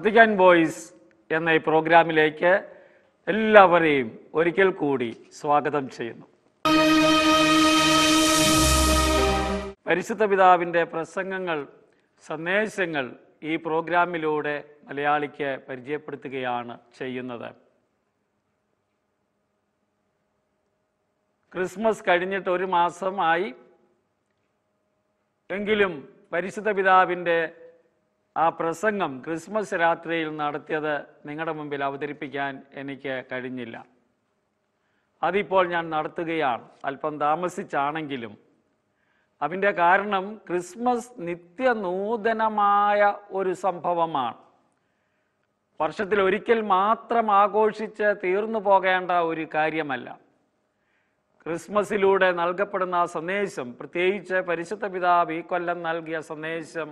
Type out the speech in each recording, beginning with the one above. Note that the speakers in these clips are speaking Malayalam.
വത്തിക്കൻ ബോയ്സ് എന്ന ഈ പ്രോഗ്രാമിലേക്ക് എല്ലാവരെയും ഒരിക്കൽ കൂടി സ്വാഗതം ചെയ്യുന്നു പരിശുദ്ധ പിതാവിൻ്റെ പ്രസംഗങ്ങൾ സന്ദേശങ്ങൾ ഈ പ്രോഗ്രാമിലൂടെ മലയാളിക്ക് പരിചയപ്പെടുത്തുകയാണ് ചെയ്യുന്നത് ക്രിസ്മസ് കഴിഞ്ഞിട്ട് ഒരു മാസമായി എങ്കിലും പരിശുദ്ധ പിതാവിൻ്റെ ആ പ്രസംഗം ക്രിസ്മസ് രാത്രിയിൽ നടത്തിയത് നിങ്ങളുടെ മുമ്പിൽ അവതരിപ്പിക്കാൻ എനിക്ക് കഴിഞ്ഞില്ല അതിപ്പോൾ ഞാൻ നടത്തുകയാണ് അല്പം താമസിച്ചാണെങ്കിലും അതിൻ്റെ കാരണം ക്രിസ്മസ് നിത്യനൂതനമായ ഒരു സംഭവമാണ് വർഷത്തിൽ ഒരിക്കൽ മാത്രം ആഘോഷിച്ച് തീർന്നു പോകേണ്ട ഒരു കാര്യമല്ല ക്രിസ്മസിലൂടെ നൽകപ്പെടുന്ന സന്ദേശം പ്രത്യേകിച്ച് പരിശുദ്ധ പിതാവ് ഈ കൊല്ലം നൽകിയ സന്ദേശം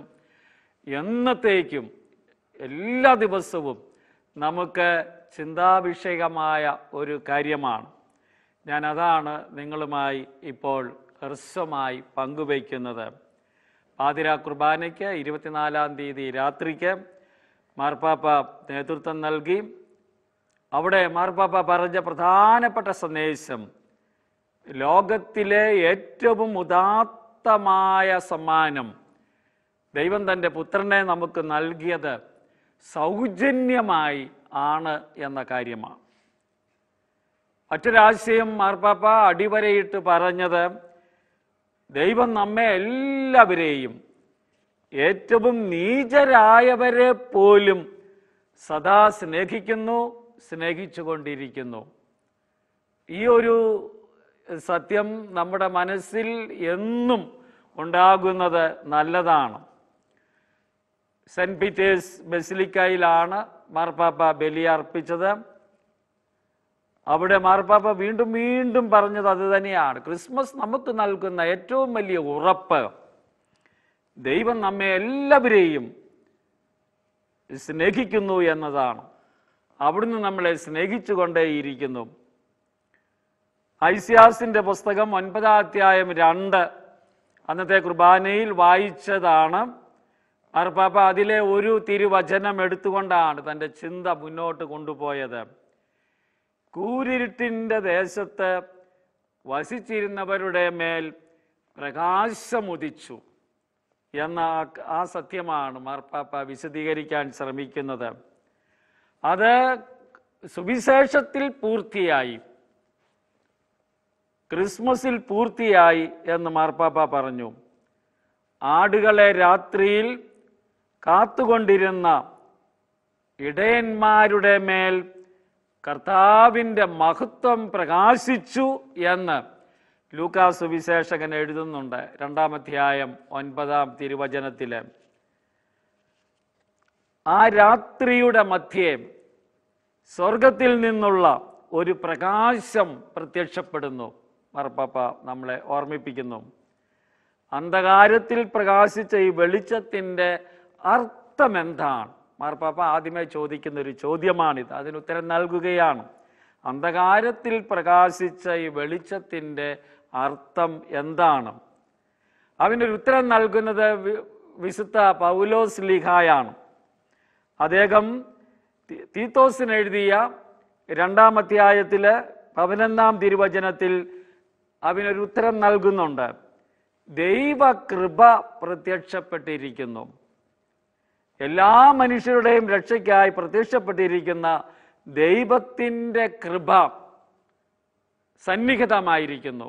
എന്നത്തേക്കും എല്ലാ ദിവസവും നമുക്ക് ചിന്താഭിഷേകമായ ഒരു കാര്യമാണ് ഞാൻ അതാണ് നിങ്ങളുമായി ഇപ്പോൾ ഹ്രസ്വമായി പങ്കുവയ്ക്കുന്നത് പാതിര കുർബാനയ്ക്ക് ഇരുപത്തിനാലാം തീയതി രാത്രിക്ക് മാർപ്പാപ്പ നേതൃത്വം നൽകി അവിടെ മാർപ്പാപ്പ പറഞ്ഞ പ്രധാനപ്പെട്ട സന്ദേശം ലോകത്തിലെ ഏറ്റവും ഉദാത്തമായ സമ്മാനം ദൈവം തൻ്റെ പുത്രനെ നമുക്ക് നൽകിയത് സൗജന്യമായി ആണ് എന്ന കാര്യമാണ് മറ്റൊരാശയം മാർപ്പാപ്പ അടിവരയിട്ട് പറഞ്ഞത് ദൈവം നമ്മെ എല്ലാവരെയും ഏറ്റവും നീചരായവരെ പോലും സദാ സ്നേഹിക്കുന്നു സ്നേഹിച്ചുകൊണ്ടിരിക്കുന്നു ഈ ഒരു സത്യം നമ്മുടെ മനസ്സിൽ എന്നും ഉണ്ടാകുന്നത് നല്ലതാണ് സെൻറ്റ് പീറ്റേഴ്സ് ബസിലിക്കയിലാണ് മാർപ്പാപ്പ ബലി അർപ്പിച്ചത് അവിടെ മാർപ്പാപ്പ വീണ്ടും വീണ്ടും പറഞ്ഞത് അത് തന്നെയാണ് ക്രിസ്മസ് നമുക്ക് നൽകുന്ന ഏറ്റവും വലിയ ഉറപ്പ് ദൈവം നമ്മെ എല്ലാവരെയും സ്നേഹിക്കുന്നു എന്നതാണ് അവിടുന്ന് നമ്മളെ സ്നേഹിച്ചു കൊണ്ടേയിരിക്കുന്നു ഐസിയാസിൻ്റെ പുസ്തകം ഒൻപതാം അധ്യായം രണ്ട് അന്നത്തെ കുർബാനയിൽ വായിച്ചതാണ് അർപ്പാപ്പ അതിലെ ഒരു തിരുവചനം എടുത്തുകൊണ്ടാണ് തൻ്റെ ചിന്ത മുന്നോട്ട് കൊണ്ടുപോയത് കൂരിരുട്ടിൻ്റെ ദേശത്ത് വസിച്ചിരുന്നവരുടെ മേൽ പ്രകാശമുദിച്ചു എന്ന ആ സത്യമാണ് മാർപ്പാപ്പ വിശദീകരിക്കാൻ ശ്രമിക്കുന്നത് അത് സുവിശേഷത്തിൽ പൂർത്തിയായി ക്രിസ്മസിൽ പൂർത്തിയായി എന്ന് മാർപ്പാപ്പ പറഞ്ഞു ആടുകളെ രാത്രിയിൽ കാത്തുകൊണ്ടിരുന്ന ഇടയന്മാരുടെ മേൽ കർത്താവിൻ്റെ മഹത്വം പ്രകാശിച്ചു എന്ന് ലൂക്കാസ് വിശേഷകൻ എഴുതുന്നുണ്ട് രണ്ടാം അധ്യായം ഒൻപതാം തിരുവചനത്തിൽ ആ രാത്രിയുടെ മധ്യേ സ്വർഗത്തിൽ നിന്നുള്ള ഒരു പ്രകാശം പ്രത്യക്ഷപ്പെടുന്നു മറപ്പാപ്പ നമ്മളെ ഓർമ്മിപ്പിക്കുന്നു അന്ധകാരത്തിൽ പ്രകാശിച്ച ഈ വെളിച്ചത്തിൻ്റെ അർത്ഥം എന്താണ് മാർപ്പാപ്പ ആദ്യമേ ചോദിക്കുന്ന ഒരു ചോദ്യമാണിത് അതിന് ഉത്തരം നൽകുകയാണ് അന്ധകാരത്തിൽ പ്രകാശിച്ച ഈ വെളിച്ചത്തിൻ്റെ അർത്ഥം എന്താണ് അവനൊരു ഉത്തരം നൽകുന്നത് വിശുദ്ധ പൗലോസ് ലിഹായാണ് അദ്ദേഹം തീത്തോസിന് എഴുതിയ രണ്ടാം അധ്യായത്തിൽ പതിനൊന്നാം തിരുവചനത്തിൽ അവനൊരു ഉത്തരം നൽകുന്നുണ്ട് ദൈവകൃപ പ്രത്യക്ഷപ്പെട്ടിരിക്കുന്നു എല്ലാ മനുഷ്യരുടെയും രക്ഷയ്ക്കായി പ്രത്യക്ഷപ്പെട്ടിരിക്കുന്ന ദൈവത്തിൻ്റെ കൃപ സന്നിഹിതമായിരിക്കുന്നു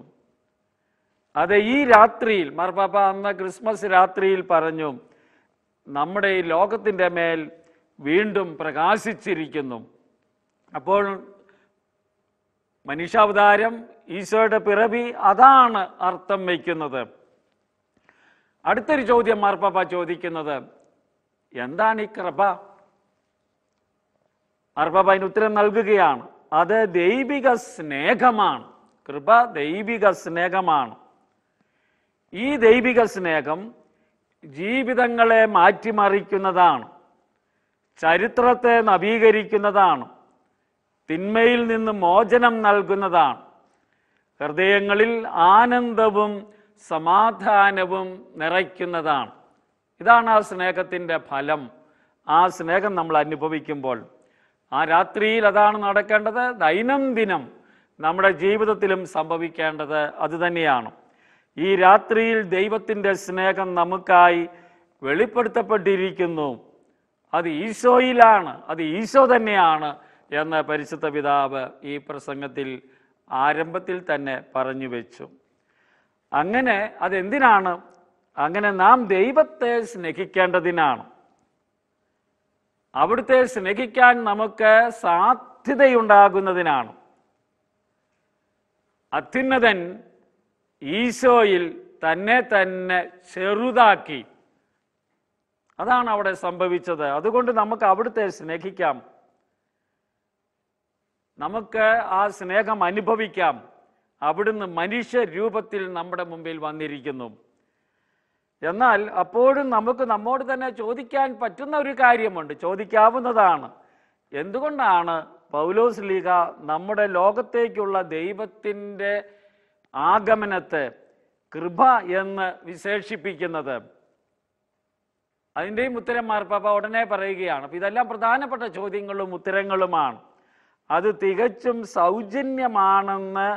അത് ഈ രാത്രിയിൽ മാർപ്പാപ്പ അന്ന് ക്രിസ്മസ് രാത്രിയിൽ പറഞ്ഞു നമ്മുടെ ഈ ലോകത്തിൻ്റെ മേൽ വീണ്ടും പ്രകാശിച്ചിരിക്കുന്നു അപ്പോൾ മനുഷ്യാവതാരം ഈശോയുടെ പിറവി അതാണ് അർത്ഥം വയ്ക്കുന്നത് അടുത്തൊരു ചോദ്യം മാർപ്പാപ്പ ചോദിക്കുന്നത് എന്താണ് ഈ കൃപ അർബബ അതിന് ഉത്തരം നൽകുകയാണ് അത് ദൈവിക സ്നേഹമാണ് കൃപ ദൈവിക സ്നേഹമാണ് ഈ ദൈവിക സ്നേഹം ജീവിതങ്ങളെ മാറ്റിമറിക്കുന്നതാണ് ചരിത്രത്തെ നവീകരിക്കുന്നതാണ് തിന്മയിൽ നിന്ന് മോചനം നൽകുന്നതാണ് ഹൃദയങ്ങളിൽ ആനന്ദവും സമാധാനവും നിറയ്ക്കുന്നതാണ് ഇതാണ് ആ സ്നേഹത്തിൻ്റെ ഫലം ആ സ്നേഹം നമ്മൾ അനുഭവിക്കുമ്പോൾ ആ രാത്രിയിൽ അതാണ് നടക്കേണ്ടത് ദൈനംദിനം നമ്മുടെ ജീവിതത്തിലും സംഭവിക്കേണ്ടത് അതുതന്നെയാണ് ഈ രാത്രിയിൽ ദൈവത്തിൻ്റെ സ്നേഹം നമുക്കായി വെളിപ്പെടുത്തപ്പെട്ടിരിക്കുന്നു അത് ഈശോയിലാണ് അത് ഈശോ തന്നെയാണ് എന്ന് പരിശുദ്ധ പിതാവ് ഈ പ്രസംഗത്തിൽ ആരംഭത്തിൽ തന്നെ പറഞ്ഞു വെച്ചു അങ്ങനെ അതെന്തിനാണ് അങ്ങനെ നാം ദൈവത്തെ സ്നേഹിക്കേണ്ടതിനാണ് അവിടുത്തെ സ്നേഹിക്കാൻ നമുക്ക് സാധ്യതയുണ്ടാകുന്നതിനാണ് അത്യുന്നതൻ ഈശോയിൽ തന്നെ തന്നെ ചെറുതാക്കി അതാണ് അവിടെ സംഭവിച്ചത് അതുകൊണ്ട് നമുക്ക് അവിടുത്തെ സ്നേഹിക്കാം നമുക്ക് ആ സ്നേഹം അനുഭവിക്കാം അവിടുന്ന് മനുഷ്യ രൂപത്തിൽ നമ്മുടെ മുമ്പിൽ വന്നിരിക്കുന്നു എന്നാൽ അപ്പോഴും നമുക്ക് നമ്മോട് തന്നെ ചോദിക്കാൻ പറ്റുന്ന ഒരു കാര്യമുണ്ട് ചോദിക്കാവുന്നതാണ് എന്തുകൊണ്ടാണ് പൗലോസ് ലീഗ നമ്മുടെ ലോകത്തേക്കുള്ള ദൈവത്തിൻ്റെ ആഗമനത്തെ കൃപ എന്ന് വിശേഷിപ്പിക്കുന്നത് അതിൻ്റെയും ഉത്തരം മാർപ്പാപ്പ ഉടനെ പറയുകയാണ് അപ്പം ഇതെല്ലാം പ്രധാനപ്പെട്ട ചോദ്യങ്ങളും ഉത്തരങ്ങളുമാണ് അത് തികച്ചും സൗജന്യമാണെന്ന്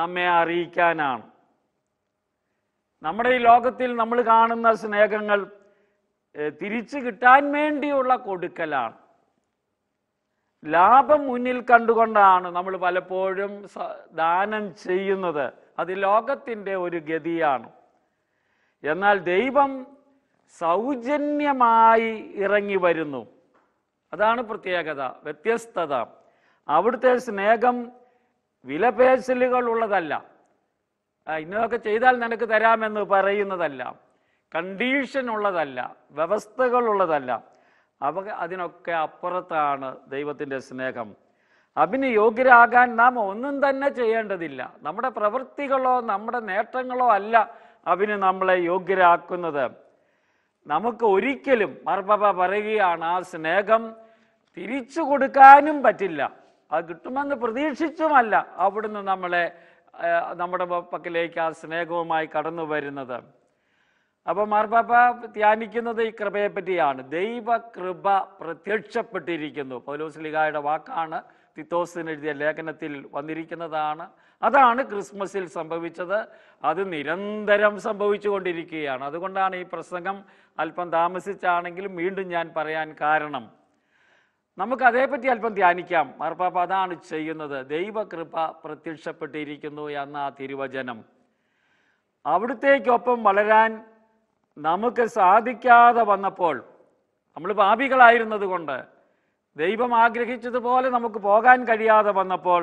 നമ്മെ അറിയിക്കാനാണ് നമ്മുടെ ഈ ലോകത്തിൽ നമ്മൾ കാണുന്ന സ്നേഹങ്ങൾ തിരിച്ചു കിട്ടാൻ വേണ്ടിയുള്ള കൊടുക്കലാണ് ലാഭം മുന്നിൽ കണ്ടുകൊണ്ടാണ് നമ്മൾ പലപ്പോഴും ദാനം ചെയ്യുന്നത് അത് ലോകത്തിൻ്റെ ഒരു ഗതിയാണ് എന്നാൽ ദൈവം സൗജന്യമായി ഇറങ്ങി വരുന്നു അതാണ് പ്രത്യേകത വ്യത്യസ്തത അവിടുത്തെ സ്നേഹം വിലപേശലുകളുള്ളതല്ല ഇന്നതൊക്കെ ചെയ്താൽ നിനക്ക് തരാമെന്ന് പറയുന്നതല്ല കണ്ടീഷൻ ഉള്ളതല്ല വ്യവസ്ഥകൾ ഉള്ളതല്ല അവ അതിനൊക്കെ അപ്പുറത്താണ് ദൈവത്തിൻ്റെ സ്നേഹം അതിന് യോഗ്യരാകാൻ നാം ഒന്നും തന്നെ ചെയ്യേണ്ടതില്ല നമ്മുടെ പ്രവൃത്തികളോ നമ്മുടെ നേട്ടങ്ങളോ അല്ല അവന് നമ്മളെ യോഗ്യരാക്കുന്നത് നമുക്ക് ഒരിക്കലും മർബബ പറയുകയാണ് ആ സ്നേഹം തിരിച്ചു കൊടുക്കാനും പറ്റില്ല അത് കിട്ടുമെന്ന് പ്രതീക്ഷിച്ചുമല്ല അവിടുന്ന് നമ്മളെ നമ്മുടെ പക്കലേക്ക് ആ സ്നേഹവുമായി കടന്നു വരുന്നത് അപ്പോൾ മാർപ്പാപ്പ ധ്യാനിക്കുന്നത് ഈ കൃപയെ പറ്റിയാണ് ദൈവകൃപ പ്രത്യക്ഷപ്പെട്ടിരിക്കുന്നു പൗലോസ്ലിഗായുടെ വാക്കാണ് തിത്തോസിന് എഴുതിയ ലേഖനത്തിൽ വന്നിരിക്കുന്നതാണ് അതാണ് ക്രിസ്മസിൽ സംഭവിച്ചത് അത് നിരന്തരം സംഭവിച്ചുകൊണ്ടിരിക്കുകയാണ് അതുകൊണ്ടാണ് ഈ പ്രസംഗം അല്പം താമസിച്ചാണെങ്കിലും വീണ്ടും ഞാൻ പറയാൻ കാരണം നമുക്ക് അതേപ്പറ്റി അല്പം ധ്യാനിക്കാം മാർപ്പാപ്പ അതാണ് ചെയ്യുന്നത് ദൈവകൃപ പ്രത്യക്ഷപ്പെട്ടിരിക്കുന്നു എന്ന ആ തിരുവചനം അവിടുത്തേക്കൊപ്പം വളരാൻ നമുക്ക് സാധിക്കാതെ വന്നപ്പോൾ നമ്മൾ പാപികളായിരുന്നത് കൊണ്ട് ദൈവം ആഗ്രഹിച്ചതുപോലെ നമുക്ക് പോകാൻ കഴിയാതെ വന്നപ്പോൾ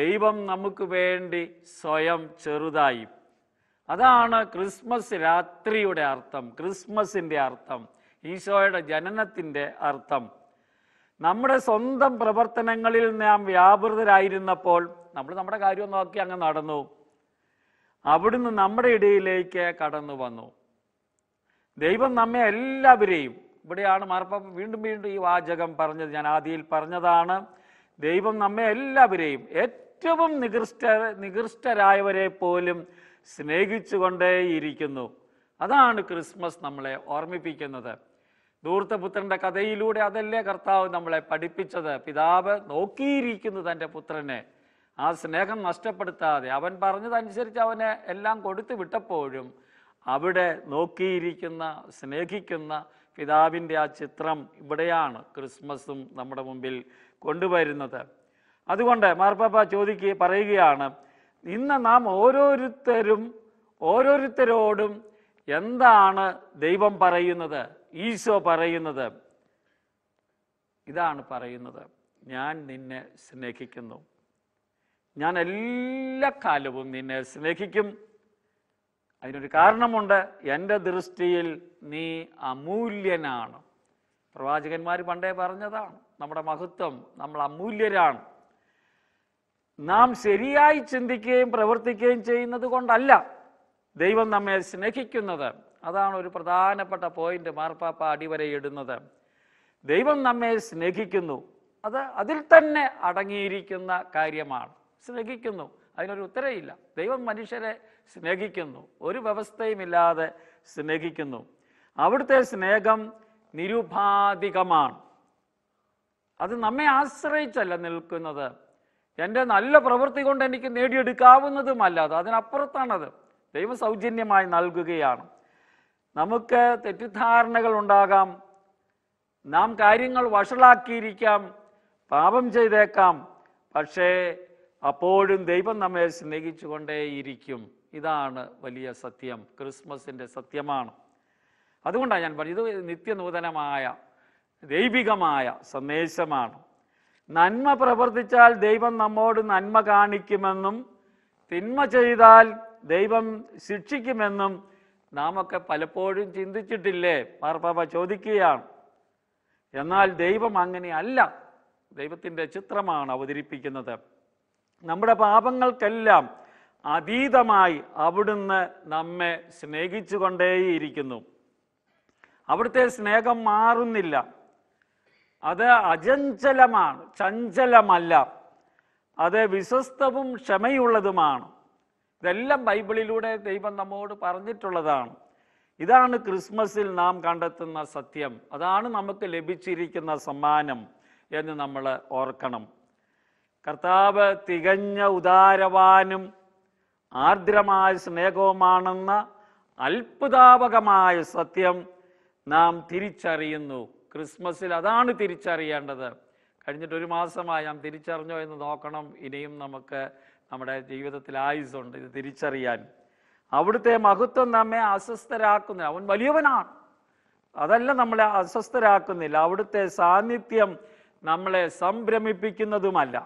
ദൈവം നമുക്ക് വേണ്ടി സ്വയം ചെറുതായി അതാണ് ക്രിസ്മസ് രാത്രിയുടെ അർത്ഥം ക്രിസ്മസിൻ്റെ അർത്ഥം ഈശോയുടെ ജനനത്തിൻ്റെ അർത്ഥം നമ്മുടെ സ്വന്തം പ്രവർത്തനങ്ങളിൽ നാം വ്യാപൃതരായിരുന്നപ്പോൾ നമ്മൾ നമ്മുടെ കാര്യം നോക്കി അങ്ങ് നടന്നു അവിടുന്ന് നമ്മുടെ ഇടയിലേക്ക് കടന്നു വന്നു ദൈവം നമ്മെ എല്ലാവരെയും ഇവിടെയാണ് മാർപ്പാപ്പ വീണ്ടും വീണ്ടും ഈ വാചകം പറഞ്ഞത് ഞാൻ ആദിയിൽ പറഞ്ഞതാണ് ദൈവം നമ്മെ എല്ലാവരെയും ഏറ്റവും നികൃഷ്ട നികൃഷ്ടരായവരെ പോലും സ്നേഹിച്ചുകൊണ്ടേയിരിക്കുന്നു അതാണ് ക്രിസ്മസ് നമ്മളെ ഓർമ്മിപ്പിക്കുന്നത് ദൂർത്തപുത്രന്റെ കഥയിലൂടെ അതല്ലേ കർത്താവ് നമ്മളെ പഠിപ്പിച്ചത് പിതാവ് നോക്കിയിരിക്കുന്നു തൻ്റെ പുത്രനെ ആ സ്നേഹം നഷ്ടപ്പെടുത്താതെ അവൻ പറഞ്ഞതനുസരിച്ച് അവനെ എല്ലാം കൊടുത്തു വിട്ടപ്പോഴും അവിടെ നോക്കിയിരിക്കുന്ന സ്നേഹിക്കുന്ന പിതാവിൻ്റെ ആ ചിത്രം ഇവിടെയാണ് ക്രിസ്മസും നമ്മുടെ മുമ്പിൽ കൊണ്ടുവരുന്നത് അതുകൊണ്ട് മാർപ്പാപ്പ ചോദിക്ക് പറയുകയാണ് ഇന്ന് നാം ഓരോരുത്തരും ഓരോരുത്തരോടും എന്താണ് ദൈവം പറയുന്നത് ഈശോ പറയുന്നത് ഇതാണ് പറയുന്നത് ഞാൻ നിന്നെ സ്നേഹിക്കുന്നു ഞാൻ എല്ലാ കാലവും നിന്നെ സ്നേഹിക്കും അതിനൊരു കാരണമുണ്ട് എൻ്റെ ദൃഷ്ടിയിൽ നീ അമൂല്യനാണ് പ്രവാചകന്മാർ പണ്ടേ പറഞ്ഞതാണ് നമ്മുടെ മഹത്വം നമ്മൾ അമൂല്യരാണ് നാം ശരിയായി ചിന്തിക്കുകയും പ്രവർത്തിക്കുകയും ചെയ്യുന്നത് കൊണ്ടല്ല ദൈവം നമ്മെ സ്നേഹിക്കുന്നത് അതാണ് ഒരു പ്രധാനപ്പെട്ട പോയിന്റ് മാർപ്പാപ്പ അടിവരയിടുന്നത് ദൈവം നമ്മെ സ്നേഹിക്കുന്നു അത് അതിൽ തന്നെ അടങ്ങിയിരിക്കുന്ന കാര്യമാണ് സ്നേഹിക്കുന്നു അതിനൊരു ഉത്തരയില്ല ദൈവം മനുഷ്യരെ സ്നേഹിക്കുന്നു ഒരു വ്യവസ്ഥയുമില്ലാതെ സ്നേഹിക്കുന്നു അവിടുത്തെ സ്നേഹം നിരുപാധികമാണ് അത് നമ്മെ ആശ്രയിച്ചല്ല നിൽക്കുന്നത് എൻ്റെ നല്ല പ്രവൃത്തി കൊണ്ട് എനിക്ക് നേടിയെടുക്കാവുന്നതുമല്ല അത് അതിനപ്പുറത്താണത് ദൈവം സൗജന്യമായി നൽകുകയാണ് നമുക്ക് തെറ്റിദ്ധാരണകൾ ഉണ്ടാകാം നാം കാര്യങ്ങൾ വഷളാക്കിയിരിക്കാം പാപം ചെയ്തേക്കാം പക്ഷേ അപ്പോഴും ദൈവം നമ്മെ സ്നേഹിച്ചുകൊണ്ടേയിരിക്കും ഇതാണ് വലിയ സത്യം ക്രിസ്മസിൻ്റെ സത്യമാണ് അതുകൊണ്ടാണ് ഞാൻ പറഞ്ഞത് നിത്യനൂതനമായ ദൈവികമായ സന്ദേശമാണ് നന്മ പ്രവർത്തിച്ചാൽ ദൈവം നമ്മോട് നന്മ കാണിക്കുമെന്നും തിന്മ ചെയ്താൽ ദൈവം ശിക്ഷിക്കുമെന്നും നാം ഒക്കെ പലപ്പോഴും ചിന്തിച്ചിട്ടില്ലേ മാർപ്പാപ്പ ചോദിക്കുകയാണ് എന്നാൽ ദൈവം അങ്ങനെയല്ല ദൈവത്തിൻ്റെ ചിത്രമാണ് അവതരിപ്പിക്കുന്നത് നമ്മുടെ പാപങ്ങൾക്കെല്ലാം അതീതമായി അവിടുന്ന് നമ്മെ സ്നേഹിച്ചു കൊണ്ടേയിരിക്കുന്നു അവിടുത്തെ സ്നേഹം മാറുന്നില്ല അത് അജഞ്ചലമാണ് ചഞ്ചലമല്ല അത് വിശ്വസ്തവും ക്ഷമയുള്ളതുമാണ് ഇതെല്ലാം ബൈബിളിലൂടെ ദൈവം നമ്മോട് പറഞ്ഞിട്ടുള്ളതാണ് ഇതാണ് ക്രിസ്മസിൽ നാം കണ്ടെത്തുന്ന സത്യം അതാണ് നമുക്ക് ലഭിച്ചിരിക്കുന്ന സമ്മാനം എന്ന് നമ്മൾ ഓർക്കണം കർത്താവ് തികഞ്ഞ ഉദാരവാനും ആർദ്രമായ സ്നേഹവുമാണെന്ന അത്ഭുതാപകമായ സത്യം നാം തിരിച്ചറിയുന്നു ക്രിസ്മസിൽ അതാണ് തിരിച്ചറിയേണ്ടത് കഴിഞ്ഞിട്ട് ഒരു മാസമായി നാം തിരിച്ചറിഞ്ഞോ എന്ന് നോക്കണം ഇനിയും നമുക്ക് നമ്മുടെ ജീവിതത്തിൽ ആയുസുണ്ട് ഇത് തിരിച്ചറിയാൻ അവിടുത്തെ മഹത്വം നമ്മെ അസ്വസ്ഥരാക്കുന്നില്ല അവൻ വലിയവനാണ് അതല്ല നമ്മളെ അസ്വസ്ഥരാക്കുന്നില്ല അവിടുത്തെ സാന്നിധ്യം നമ്മളെ സംഭ്രമിപ്പിക്കുന്നതുമല്ല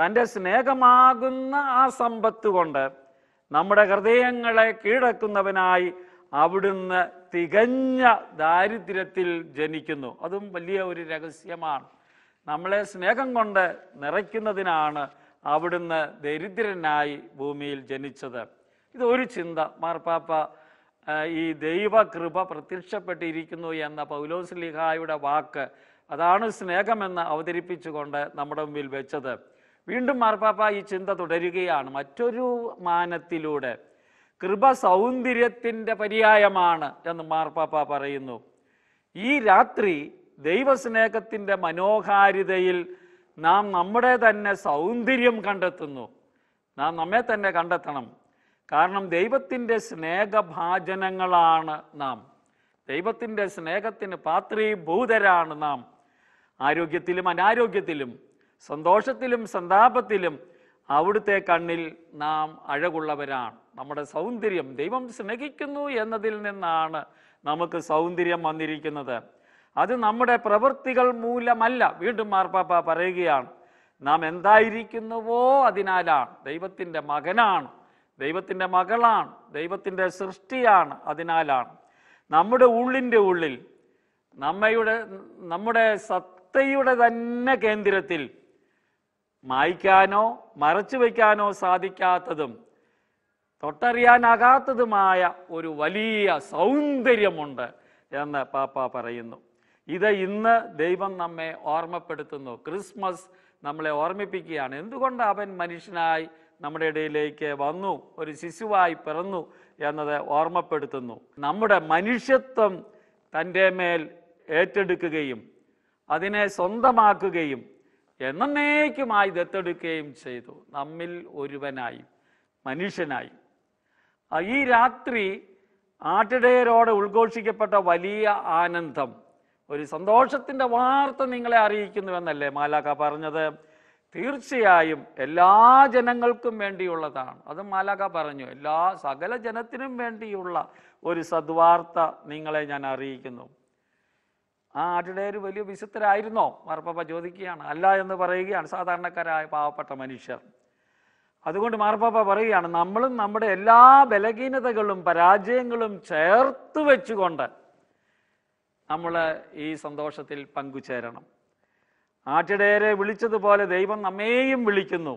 തൻ്റെ സ്നേഹമാകുന്ന ആ സമ്പത്ത് കൊണ്ട് നമ്മുടെ ഹൃദയങ്ങളെ കീഴടക്കുന്നവനായി അവിടുന്ന് തികഞ്ഞ ദാരിദ്ര്യത്തിൽ ജനിക്കുന്നു അതും വലിയ ഒരു രഹസ്യമാണ് നമ്മളെ സ്നേഹം കൊണ്ട് നിറയ്ക്കുന്നതിനാണ് അവിടുന്ന് ദരിദ്രനായി ഭൂമിയിൽ ജനിച്ചത് ഇതൊരു ചിന്ത മാർപ്പാപ്പ ഈ ദൈവകൃപ പ്രത്യക്ഷപ്പെട്ടിരിക്കുന്നു എന്ന പൗലോസ്ലിഹായുടെ വാക്ക് അതാണ് സ്നേഹമെന്ന് അവതരിപ്പിച്ചുകൊണ്ട് നമ്മുടെ മുമ്പിൽ വെച്ചത് വീണ്ടും മാർപ്പാപ്പ ഈ ചിന്ത തുടരുകയാണ് മറ്റൊരു മാനത്തിലൂടെ കൃപ സൗന്ദര്യത്തിൻ്റെ പര്യായമാണ് എന്ന് മാർപ്പാപ്പ പറയുന്നു ഈ രാത്രി ദൈവസ്നേഹത്തിൻ്റെ മനോഹാരിതയിൽ നാം നമ്മുടെ തന്നെ സൗന്ദര്യം കണ്ടെത്തുന്നു നാം നമ്മെ തന്നെ കണ്ടെത്തണം കാരണം ദൈവത്തിൻ്റെ സ്നേഹഭാജനങ്ങളാണ് നാം ദൈവത്തിൻ്റെ സ്നേഹത്തിന് പാത്രീഭൂതരാണ് നാം ആരോഗ്യത്തിലും അനാരോഗ്യത്തിലും സന്തോഷത്തിലും സന്താപത്തിലും അവിടുത്തെ കണ്ണിൽ നാം അഴകുള്ളവരാണ് നമ്മുടെ സൗന്ദര്യം ദൈവം സ്നേഹിക്കുന്നു എന്നതിൽ നിന്നാണ് നമുക്ക് സൗന്ദര്യം വന്നിരിക്കുന്നത് അത് നമ്മുടെ പ്രവൃത്തികൾ മൂലമല്ല വീണ്ടും മാർപ്പാപ്പ പറയുകയാണ് നാം എന്തായിരിക്കുന്നുവോ അതിനാലാണ് ദൈവത്തിൻ്റെ മകനാണ് ദൈവത്തിൻ്റെ മകളാണ് ദൈവത്തിൻ്റെ സൃഷ്ടിയാണ് അതിനാലാണ് നമ്മുടെ ഉള്ളിൻ്റെ ഉള്ളിൽ നമ്മയുടെ നമ്മുടെ സത്തയുടെ തന്നെ കേന്ദ്രത്തിൽ മായ്ക്കാനോ മറച്ചു വയ്ക്കാനോ സാധിക്കാത്തതും തൊട്ടറിയാനാകാത്തതുമായ ഒരു വലിയ സൗന്ദര്യമുണ്ട് എന്ന് പാപ്പ പറയുന്നു ഇത് ഇന്ന് ദൈവം നമ്മെ ഓർമ്മപ്പെടുത്തുന്നു ക്രിസ്മസ് നമ്മളെ ഓർമ്മിപ്പിക്കുകയാണ് എന്തുകൊണ്ട് അവൻ മനുഷ്യനായി നമ്മുടെ ഇടയിലേക്ക് വന്നു ഒരു ശിശുവായി പിറന്നു എന്നത് ഓർമ്മപ്പെടുത്തുന്നു നമ്മുടെ മനുഷ്യത്വം തൻ്റെ മേൽ ഏറ്റെടുക്കുകയും അതിനെ സ്വന്തമാക്കുകയും എന്നേക്കുമായി ദത്തെടുക്കുകയും ചെയ്തു നമ്മിൽ ഒരുവനായി മനുഷ്യനായി ഈ രാത്രി ആട്ടിടയരോടെ ഉദ്ഘോഷിക്കപ്പെട്ട വലിയ ആനന്ദം ഒരു സന്തോഷത്തിൻ്റെ വാർത്ത നിങ്ങളെ അറിയിക്കുന്നു എന്നല്ലേ മാലാക്ക പറഞ്ഞത് തീർച്ചയായും എല്ലാ ജനങ്ങൾക്കും വേണ്ടിയുള്ളതാണ് അത് മാലാക്ക പറഞ്ഞു എല്ലാ സകല ജനത്തിനും വേണ്ടിയുള്ള ഒരു സദ്വാർത്ത നിങ്ങളെ ഞാൻ അറിയിക്കുന്നു ആ ആട്ടിടേര് വലിയ വിശുദ്ധരായിരുന്നോ മാർപ്പാപ്പ ചോദിക്കുകയാണ് അല്ല എന്ന് പറയുകയാണ് സാധാരണക്കാരായ പാവപ്പെട്ട മനുഷ്യർ അതുകൊണ്ട് മാർപ്പാപ്പ പറയുകയാണ് നമ്മളും നമ്മുടെ എല്ലാ ബലഹീനതകളും പരാജയങ്ങളും ചേർത്ത് വെച്ചുകൊണ്ട് നമ്മൾ ഈ സന്തോഷത്തിൽ പങ്കുചേരണം ആറ്റിടയരെ വിളിച്ചതുപോലെ ദൈവം നമ്മെയും വിളിക്കുന്നു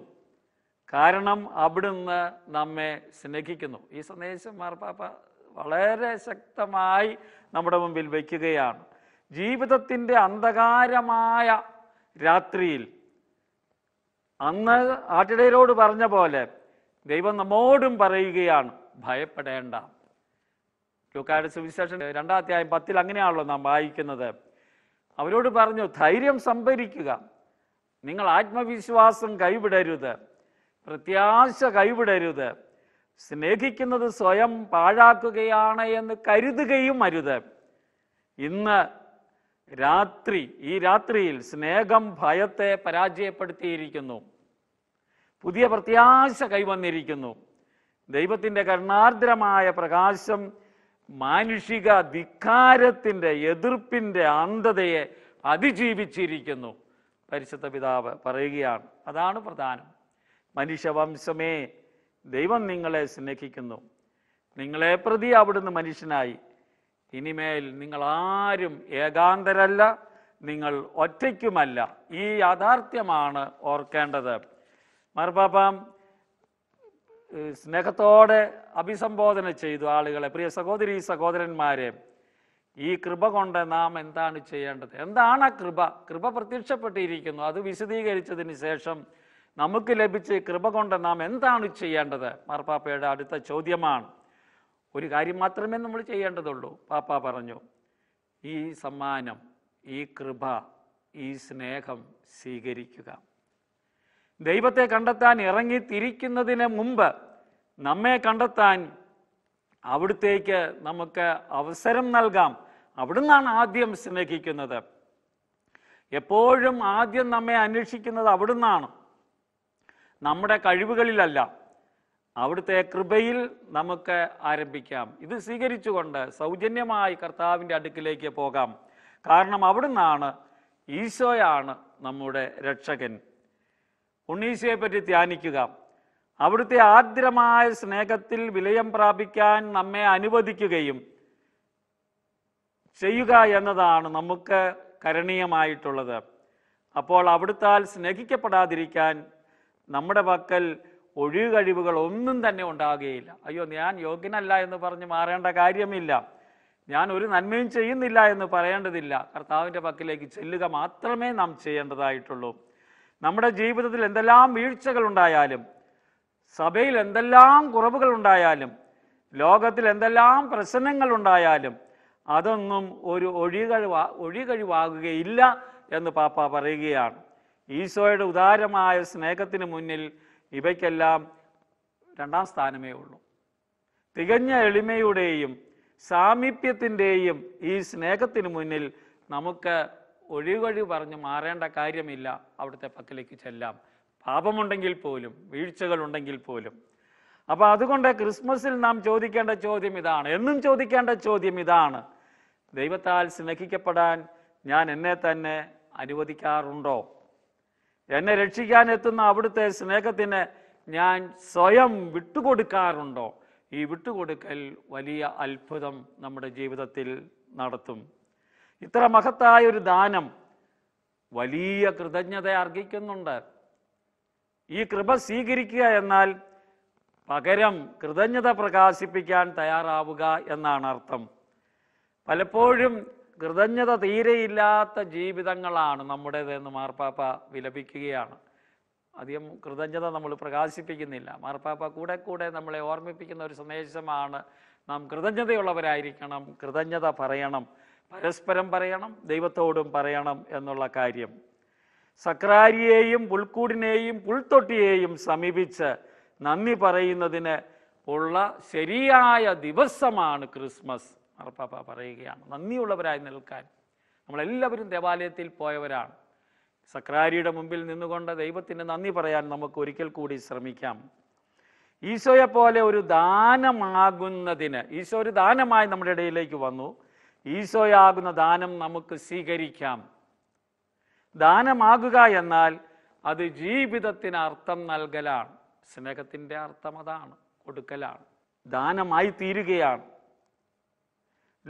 കാരണം അവിടുന്ന് നമ്മെ സ്നേഹിക്കുന്നു ഈ സന്ദേശം മാർപ്പാപ്പ വളരെ ശക്തമായി നമ്മുടെ മുമ്പിൽ വയ്ക്കുകയാണ് ജീവിതത്തിൻ്റെ അന്ധകാരമായ രാത്രിയിൽ അന്ന് ആട്ടിടയരോട് പറഞ്ഞ പോലെ ദൈവം നമ്മോടും പറയുകയാണ് ഭയപ്പെടേണ്ട ലൂക്കാരുടെ സുവിശേഷൻ രണ്ടാം പത്തിൽ അങ്ങനെയാണല്ലോ നാം വായിക്കുന്നത് അവരോട് പറഞ്ഞു ധൈര്യം സംഭരിക്കുക നിങ്ങൾ ആത്മവിശ്വാസം കൈവിടരുത് പ്രത്യാശ കൈവിടരുത് സ്നേഹിക്കുന്നത് സ്വയം പാഴാക്കുകയാണ് എന്ന് കരുതുകയും അരുത് ഇന്ന് രാത്രി ഈ രാത്രിയിൽ സ്നേഹം ഭയത്തെ പരാജയപ്പെടുത്തിയിരിക്കുന്നു പുതിയ പ്രത്യാശ കൈവന്നിരിക്കുന്നു ദൈവത്തിൻ്റെ കരുണാർദ്രമായ പ്രകാശം മാനുഷിക ധിക്കാരത്തിൻ്റെ എതിർപ്പിൻ്റെ അന്ധതയെ അതിജീവിച്ചിരിക്കുന്നു പരിശുദ്ധ പിതാവ് പറയുകയാണ് അതാണ് പ്രധാനം മനുഷ്യവംശമേ ദൈവം നിങ്ങളെ സ്നേഹിക്കുന്നു നിങ്ങളെ പ്രതി അവിടുന്ന് മനുഷ്യനായി ഇനിമേൽ നിങ്ങൾ ആരും ഏകാന്തരല്ല നിങ്ങൾ ഒറ്റയ്ക്കുമല്ല ഈ യാഥാർത്ഥ്യമാണ് ഓർക്കേണ്ടത് മറുപാപ്പം സ്നേഹത്തോടെ അഭിസംബോധന ചെയ്തു ആളുകളെ പ്രിയ സഹോദരി സഹോദരന്മാരെ ഈ കൃപ കൊണ്ട് നാം എന്താണ് ചെയ്യേണ്ടത് എന്താണ് ആ കൃപ കൃപ പ്രത്യക്ഷപ്പെട്ടിരിക്കുന്നു അത് വിശദീകരിച്ചതിന് ശേഷം നമുക്ക് ലഭിച്ച കൃപ കൊണ്ട് നാം എന്താണ് ചെയ്യേണ്ടത് മാർപ്പാപ്പയുടെ അടുത്ത ചോദ്യമാണ് ഒരു കാര്യം മാത്രമേ നമ്മൾ ചെയ്യേണ്ടതുള്ളൂ പാപ്പ പറഞ്ഞു ഈ സമ്മാനം ഈ കൃപ ഈ സ്നേഹം സ്വീകരിക്കുക ദൈവത്തെ കണ്ടെത്താൻ ഇറങ്ങി തിരിക്കുന്നതിന് മുമ്പ് നമ്മെ കണ്ടെത്താൻ അവിടുത്തേക്ക് നമുക്ക് അവസരം നൽകാം അവിടുന്നാണ് ആദ്യം സ്നേഹിക്കുന്നത് എപ്പോഴും ആദ്യം നമ്മെ അന്വേഷിക്കുന്നത് അവിടുന്നാണ് നമ്മുടെ കഴിവുകളിലല്ല അവിടുത്തെ കൃപയിൽ നമുക്ക് ആരംഭിക്കാം ഇത് സ്വീകരിച്ചുകൊണ്ട് സൗജന്യമായി കർത്താവിൻ്റെ അടുക്കിലേക്ക് പോകാം കാരണം അവിടുന്നാണ് ഈശോയാണ് നമ്മുടെ രക്ഷകൻ ഉണ്ണീശയെ പറ്റി ധ്യാനിക്കുക അവിടുത്തെ ആർദ്രമായ സ്നേഹത്തിൽ വിലയം പ്രാപിക്കാൻ നമ്മെ അനുവദിക്കുകയും ചെയ്യുക എന്നതാണ് നമുക്ക് കരണീയമായിട്ടുള്ളത് അപ്പോൾ അവിടുത്താൽ സ്നേഹിക്കപ്പെടാതിരിക്കാൻ നമ്മുടെ പക്കൽ കഴിവുകൾ ഒന്നും തന്നെ ഉണ്ടാകുകയില്ല അയ്യോ ഞാൻ യോഗ്യനല്ല എന്ന് പറഞ്ഞ് മാറേണ്ട കാര്യമില്ല ഞാൻ ഒരു നന്മയും ചെയ്യുന്നില്ല എന്ന് പറയേണ്ടതില്ല കർത്താവിൻ്റെ പക്കലേക്ക് ചെല്ലുക മാത്രമേ നാം ചെയ്യേണ്ടതായിട്ടുള്ളൂ നമ്മുടെ ജീവിതത്തിൽ എന്തെല്ലാം വീഴ്ചകൾ ഉണ്ടായാലും സഭയിൽ എന്തെല്ലാം കുറവുകൾ ഉണ്ടായാലും ലോകത്തിൽ എന്തെല്ലാം പ്രശ്നങ്ങൾ ഉണ്ടായാലും അതൊന്നും ഒരു ഒഴികഴിവാ ഒഴികഴിവാകുകയില്ല എന്ന് പാപ്പ പറയുകയാണ് ഈശോയുടെ ഉദാരമായ സ്നേഹത്തിന് മുന്നിൽ ഇവയ്ക്കെല്ലാം രണ്ടാം സ്ഥാനമേ ഉള്ളൂ തികഞ്ഞ എളിമയുടെയും സാമീപ്യത്തിൻ്റെയും ഈ സ്നേഹത്തിന് മുന്നിൽ നമുക്ക് ഒഴികഴിവ് പറഞ്ഞ് മാറേണ്ട കാര്യമില്ല അവിടുത്തെ പക്കലേക്ക് ചെല്ലാം പാപമുണ്ടെങ്കിൽ പോലും വീഴ്ചകൾ ഉണ്ടെങ്കിൽ പോലും അപ്പോൾ അതുകൊണ്ട് ക്രിസ്മസിൽ നാം ചോദിക്കേണ്ട ചോദ്യം ഇതാണ് എന്നും ചോദിക്കേണ്ട ചോദ്യം ഇതാണ് ദൈവത്താൽ സ്നേഹിക്കപ്പെടാൻ ഞാൻ എന്നെ തന്നെ അനുവദിക്കാറുണ്ടോ എന്നെ രക്ഷിക്കാൻ എത്തുന്ന അവിടുത്തെ സ്നേഹത്തിന് ഞാൻ സ്വയം വിട്ടുകൊടുക്കാറുണ്ടോ ഈ വിട്ടുകൊടുക്കൽ വലിയ അത്ഭുതം നമ്മുടെ ജീവിതത്തിൽ നടത്തും ഇത്ര മഹത്തായ ഒരു ദാനം വലിയ കൃതജ്ഞത അർഹിക്കുന്നുണ്ട് ഈ കൃപ സ്വീകരിക്കുക എന്നാൽ പകരം കൃതജ്ഞത പ്രകാശിപ്പിക്കാൻ തയ്യാറാവുക എന്നാണ് അർത്ഥം പലപ്പോഴും കൃതജ്ഞത തീരെയില്ലാത്ത ജീവിതങ്ങളാണ് നമ്മുടേതെന്ന് മാർപ്പാപ്പ വിലപിക്കുകയാണ് അധികം കൃതജ്ഞത നമ്മൾ പ്രകാശിപ്പിക്കുന്നില്ല മാർപ്പാപ്പ കൂടെ കൂടെ നമ്മളെ ഓർമ്മിപ്പിക്കുന്ന ഒരു സന്ദേശമാണ് നാം കൃതജ്ഞതയുള്ളവരായിരിക്കണം കൃതജ്ഞത പറയണം പരസ്പരം പറയണം ദൈവത്തോടും പറയണം എന്നുള്ള കാര്യം സക്രാരിയെയും പുൽക്കൂടിനെയും പുൽത്തൊട്ടിയെയും സമീപിച്ച് നന്ദി പറയുന്നതിന് ഉള്ള ശരിയായ ദിവസമാണ് ക്രിസ്മസ് മറപ്പാപ്പ പറയുകയാണ് നന്ദിയുള്ളവരായി നിൽക്കാൻ നമ്മളെല്ലാവരും ദേവാലയത്തിൽ പോയവരാണ് സക്രാരിയുടെ മുമ്പിൽ നിന്നുകൊണ്ട് ദൈവത്തിന് നന്ദി പറയാൻ നമുക്ക് ഒരിക്കൽ കൂടി ശ്രമിക്കാം ഈശോയെ പോലെ ഒരു ദാനമാകുന്നതിന് ഈശോ ഒരു ദാനമായി നമ്മുടെ ഇടയിലേക്ക് വന്നു ഈശോയാകുന്ന ദാനം നമുക്ക് സ്വീകരിക്കാം ദാനമാകുക എന്നാൽ അത് ജീവിതത്തിന് അർത്ഥം നൽകലാണ് സ്നേഹത്തിൻ്റെ അർത്ഥം അതാണ് കൊടുക്കലാണ് ദാനമായി തീരുകയാണ്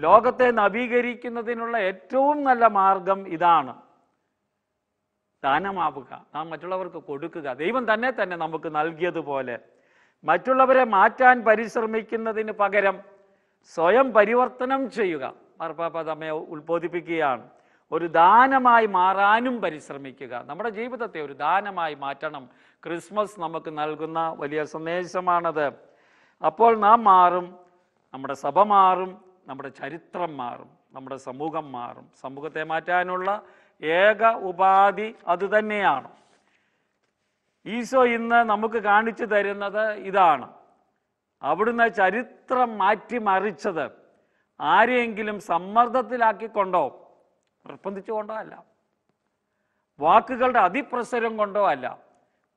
ലോകത്തെ നവീകരിക്കുന്നതിനുള്ള ഏറ്റവും നല്ല മാർഗം ഇതാണ് ദാനമാവുക നാം മറ്റുള്ളവർക്ക് കൊടുക്കുക ദൈവം തന്നെ തന്നെ നമുക്ക് നൽകിയതുപോലെ മറ്റുള്ളവരെ മാറ്റാൻ പരിശ്രമിക്കുന്നതിന് പകരം സ്വയം പരിവർത്തനം ചെയ്യുക മാർപ്പാപ്പ നമ്മെ ഉത്ബോധിപ്പിക്കുകയാണ് ഒരു ദാനമായി മാറാനും പരിശ്രമിക്കുക നമ്മുടെ ജീവിതത്തെ ഒരു ദാനമായി മാറ്റണം ക്രിസ്മസ് നമുക്ക് നൽകുന്ന വലിയ സന്ദേശമാണത് അപ്പോൾ നാം മാറും നമ്മുടെ സഭ മാറും നമ്മുടെ ചരിത്രം മാറും നമ്മുടെ സമൂഹം മാറും സമൂഹത്തെ മാറ്റാനുള്ള ഏക ഉപാധി അതുതന്നെയാണ് ഈശോ ഇന്ന് നമുക്ക് കാണിച്ചു തരുന്നത് ഇതാണ് അവിടുന്ന് ചരിത്രം മാറ്റിമറിച്ചത് ആരെയെങ്കിലും സമ്മർദ്ദത്തിലാക്കിക്കൊണ്ടോ നിർബന്ധിച്ചു കൊണ്ടോ അല്ല വാക്കുകളുടെ അതിപ്രസരം കൊണ്ടോ അല്ല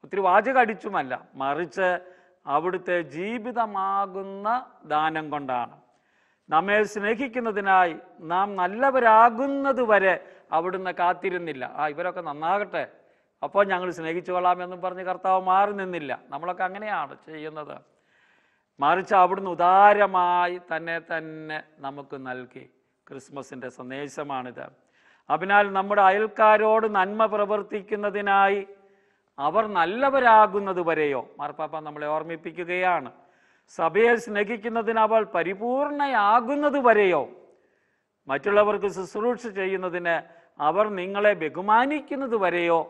ഒത്തിരി വാചക അടിച്ചുമല്ല മറിച്ച് അവിടുത്തെ ജീവിതമാകുന്ന ദാനം കൊണ്ടാണ് നമ്മെ സ്നേഹിക്കുന്നതിനായി നാം നല്ലവരാകുന്നത് വരെ അവിടുന്ന് കാത്തിരുന്നില്ല ആ ഇവരൊക്കെ നന്നാകട്ടെ അപ്പോൾ ഞങ്ങൾ സ്നേഹിച്ചു കൊള്ളാമെന്നും പറഞ്ഞ് കർത്താവ് മാറി നിന്നില്ല നമ്മളൊക്കെ അങ്ങനെയാണ് ചെയ്യുന്നത് മറിച്ച് അവിടുന്ന് ഉദാരമായി തന്നെ തന്നെ നമുക്ക് നൽകി ക്രിസ്മസിൻ്റെ സന്ദേശമാണിത് അതിനാൽ നമ്മുടെ അയൽക്കാരോട് നന്മ പ്രവർത്തിക്കുന്നതിനായി അവർ നല്ലവരാകുന്നത് വരെയോ മാർപ്പാപ്പ നമ്മളെ ഓർമ്മിപ്പിക്കുകയാണ് സഭയെ സ്നേഹിക്കുന്നതിന് അവൾ പരിപൂർണയാകുന്നത് വരെയോ മറ്റുള്ളവർക്ക് ശുശ്രൂഷ ചെയ്യുന്നതിന് അവർ നിങ്ങളെ ബഹുമാനിക്കുന്നത് വരെയോ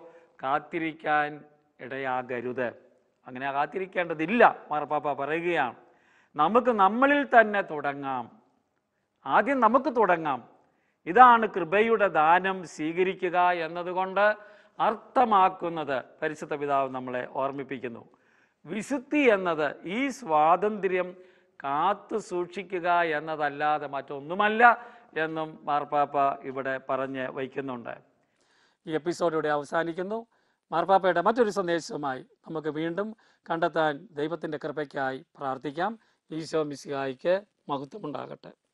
കാത്തിരിക്കാൻ ഇടയാകരുത് അങ്ങനെ കാത്തിരിക്കേണ്ടതില്ല മാർപ്പാപ്പ പറയുകയാണ് നമുക്ക് നമ്മളിൽ തന്നെ തുടങ്ങാം ആദ്യം നമുക്ക് തുടങ്ങാം ഇതാണ് കൃപയുടെ ദാനം സ്വീകരിക്കുക എന്നതുകൊണ്ട് അർത്ഥമാക്കുന്നത് പരിശുദ്ധ പിതാവ് നമ്മളെ ഓർമ്മിപ്പിക്കുന്നു വിശുദ്ധി എന്നത് ഈ സ്വാതന്ത്ര്യം കാത്തു സൂക്ഷിക്കുക എന്നതല്ലാതെ മറ്റൊന്നുമല്ല എന്നും മാർപ്പാപ്പ ഇവിടെ പറഞ്ഞ് വയ്ക്കുന്നുണ്ട് ഈ എപ്പിസോഡ് ഇവിടെ അവസാനിക്കുന്നു മാർപ്പാപ്പയുടെ മറ്റൊരു സന്ദേശവുമായി നമുക്ക് വീണ്ടും കണ്ടെത്താൻ ദൈവത്തിൻ്റെ കൃപയ്ക്കായി പ്രാർത്ഥിക്കാം ഈശോ മിസിഹായിക്ക് മഹത്വമുണ്ടാകട്ടെ